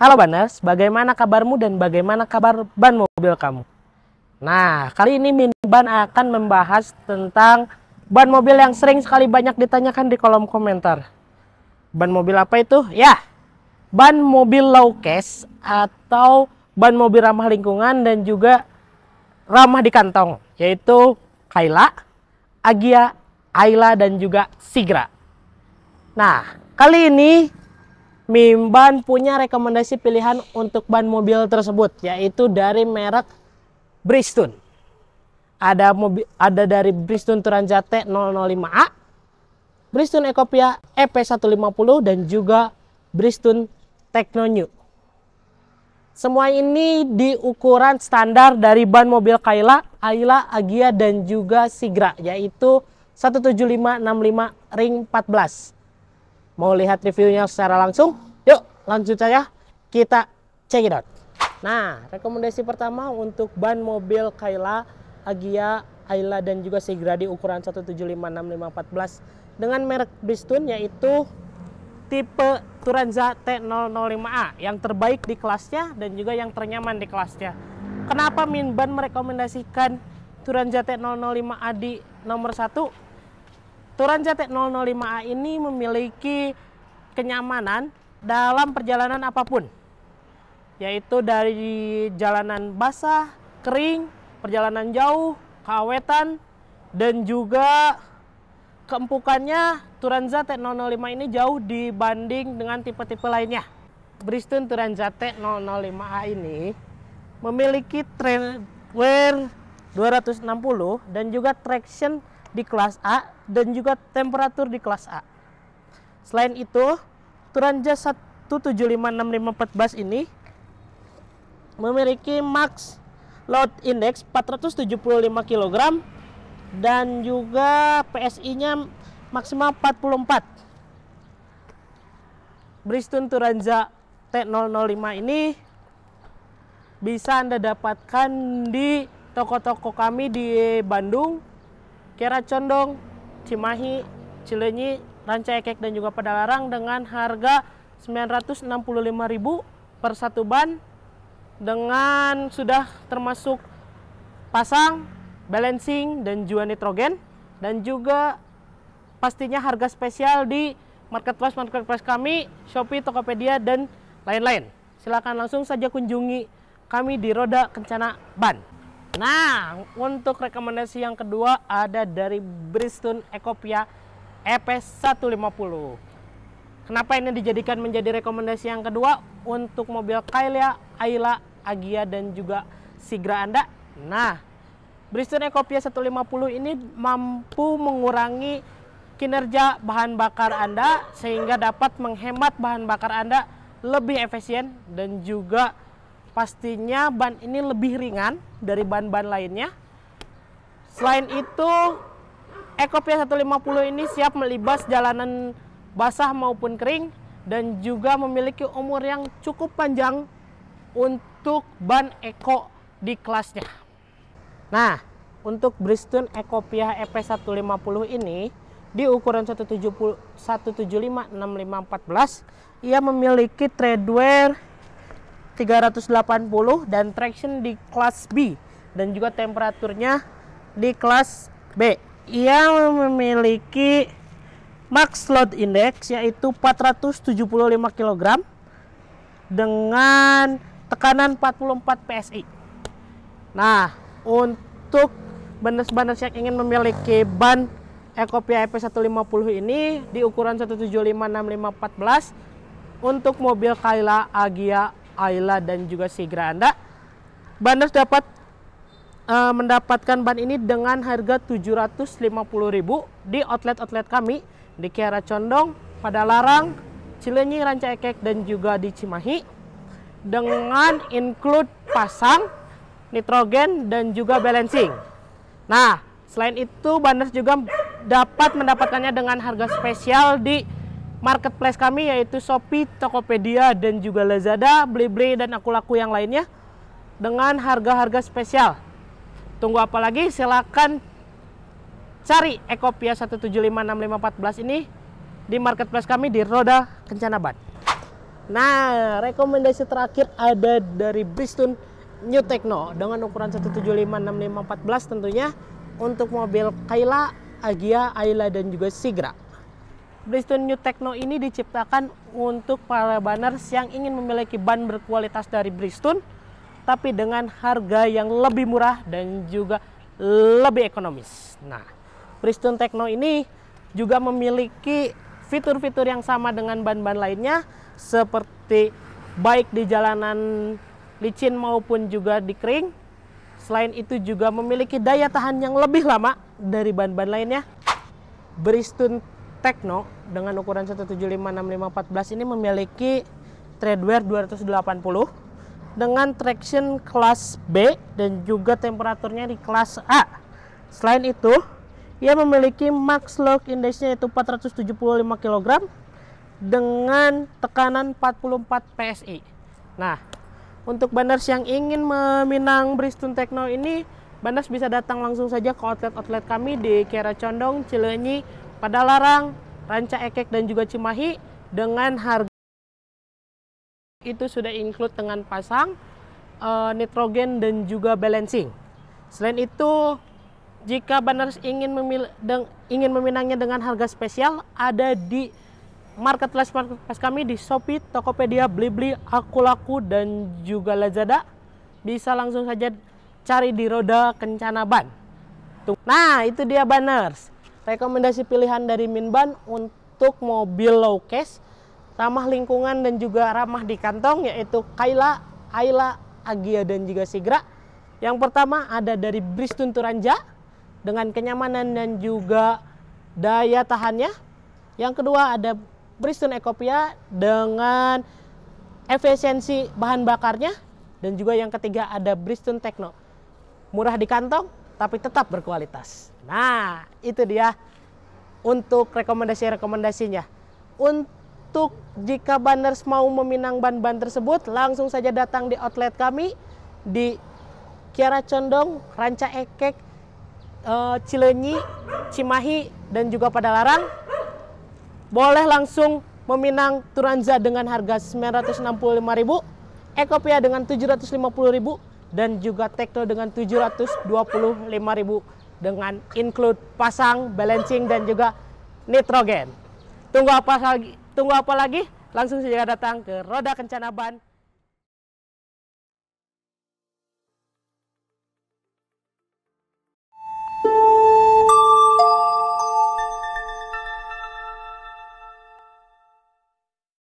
Halo Banners, bagaimana kabarmu dan bagaimana kabar ban mobil kamu? Nah, kali ini Minban akan membahas tentang ban mobil yang sering sekali banyak ditanyakan di kolom komentar. Ban mobil apa itu? Ya, ban mobil low cash atau ban mobil ramah lingkungan dan juga ramah di kantong, yaitu Kaila, Agia, Ayla, dan juga Sigra. Nah, kali ini Mimban punya rekomendasi pilihan untuk ban mobil tersebut yaitu dari merek Bridgestone. Ada mobil ada dari Bridgestone Turanjate 005A, Bridgestone Ecopia EP150 dan juga Bridgestone Techno New. Semua ini di ukuran standar dari ban mobil Kaila, Ayla, Agia dan juga Sigra yaitu 17565 ring 14. Mau lihat reviewnya secara langsung? Yuk, lanjut saja. Kita check it out. Nah, rekomendasi pertama untuk ban mobil Kaila, Agia, Ayla, dan juga Sigradi ukuran 1756514 dengan merek Bristun yaitu tipe Turanza T005A yang terbaik di kelasnya dan juga yang ternyaman di kelasnya. Kenapa Minban merekomendasikan Turanza T005A di nomor 1? Turan CT005A ini memiliki kenyamanan dalam perjalanan apapun, yaitu dari jalanan basah, kering, perjalanan jauh, keawetan, dan juga keempukannya Turanza T005 ini jauh dibanding dengan tipe-tipe lainnya. Bridgestone Turanza T005A ini memiliki trail wear 260 dan juga traction di kelas A dan juga temperatur di kelas A. Selain itu, Turanja 1756514 ini memiliki max load index 475 kg dan juga PSI-nya maksimal 44. Bristol Turanza T005 ini bisa Anda dapatkan di toko-toko kami di Bandung Kiara Condong, Cimahi, Cilenyi, Ranca dan juga Padalarang dengan harga 965.000 per satu ban dengan sudah termasuk pasang, balancing dan juga nitrogen dan juga pastinya harga spesial di marketplace marketplace kami, Shopee, Tokopedia dan lain-lain. Silakan langsung saja kunjungi kami di Roda Kencana Ban. Nah, untuk rekomendasi yang kedua ada dari Bristol Ecopia EP150. Kenapa ini dijadikan menjadi rekomendasi yang kedua untuk mobil Kailia, Ayla, Agia dan juga Sigra Anda? Nah, Bristol Ecopia 150 ini mampu mengurangi kinerja bahan bakar Anda sehingga dapat menghemat bahan bakar Anda lebih efisien dan juga Pastinya ban ini lebih ringan dari ban-ban lainnya. Selain itu, Ecopia 150 ini siap melibas jalanan basah maupun kering dan juga memiliki umur yang cukup panjang untuk ban eco di kelasnya. Nah, untuk Bridgestone Ecopia EP150 ini di ukuran 175 65 14 ia memiliki treadwear 380 dan traction di kelas B dan juga temperaturnya di kelas B. Ia memiliki max load index yaitu 475 kg dengan tekanan 44 PSI. Nah, untuk benar-benar yang ingin memiliki ban Ecopia EP150 ini di ukuran 175 65 14 untuk mobil Kaila Agia Ayla dan juga Sigra Anda. Banders dapat uh, mendapatkan ban ini dengan harga 750.000 di outlet-outlet kami di Kiara Condong, pada Larang, Cilenyi, Ekek, dan juga di Cimahi dengan include pasang, nitrogen dan juga balancing. Nah, selain itu Banders juga dapat mendapatkannya dengan harga spesial di marketplace kami yaitu Shopee, Tokopedia, dan juga Lazada, Blibli, dan Akulaku yang lainnya dengan harga-harga spesial. Tunggu apa lagi? Silakan cari Ekopia 1756514 ini di marketplace kami di Roda Kencana Bat. Nah, rekomendasi terakhir ada dari Bristun New Techno dengan ukuran 1756514 tentunya untuk mobil Kaila, Agia, Ayla, dan juga Sigra. Bridgestone New Techno ini diciptakan untuk para banners yang ingin memiliki ban berkualitas dari Bridgestone, tapi dengan harga yang lebih murah dan juga lebih ekonomis. Nah, Bridgestone Techno ini juga memiliki fitur-fitur yang sama dengan ban-ban lainnya, seperti baik di jalanan licin maupun juga di kering. Selain itu juga memiliki daya tahan yang lebih lama dari ban-ban lainnya. Bridgestone Tekno dengan ukuran 1756514 ini memiliki treadwear 280 dengan traction kelas B dan juga temperaturnya di kelas A. Selain itu, ia memiliki max load indexnya yaitu 475 kg dengan tekanan 44 PSI. Nah, untuk banners yang ingin meminang Bristol Techno ini, banners bisa datang langsung saja ke outlet-outlet kami di Kiara Condong, Cilenyi, pada Larang, Ranca Ekek dan juga Cimahi dengan harga itu sudah include dengan pasang uh, nitrogen dan juga balancing. Selain itu, jika Banners ingin memil deng ingin meminangnya dengan harga spesial ada di marketplace marketplace kami di Shopee, Tokopedia, Blibli, Akulaku dan juga Lazada. Bisa langsung saja cari di roda kencana ban. Nah, itu dia Banners rekomendasi pilihan dari Minban untuk mobil low cash ramah lingkungan dan juga ramah di kantong yaitu Kaila, Aila, Agia dan juga Sigra. Yang pertama ada dari Bristun Turanja dengan kenyamanan dan juga daya tahannya. Yang kedua ada Bristun Ecopia dengan efisiensi bahan bakarnya dan juga yang ketiga ada Bristun Techno. Murah di kantong, tapi tetap berkualitas. Nah, itu dia untuk rekomendasi-rekomendasinya. Untuk jika banners mau meminang ban-ban tersebut, langsung saja datang di outlet kami di Kiara Condong, Ranca Ekek, eh, Cilenyi, Cimahi, dan juga pada Larang. Boleh langsung meminang Turanza dengan harga 965.000, Ekopia dengan 750.000, dan juga tackle dengan ribu dengan include pasang, balancing dan juga nitrogen. Tunggu apa lagi? Tunggu apa lagi? Langsung saja datang ke Roda Kencana Ban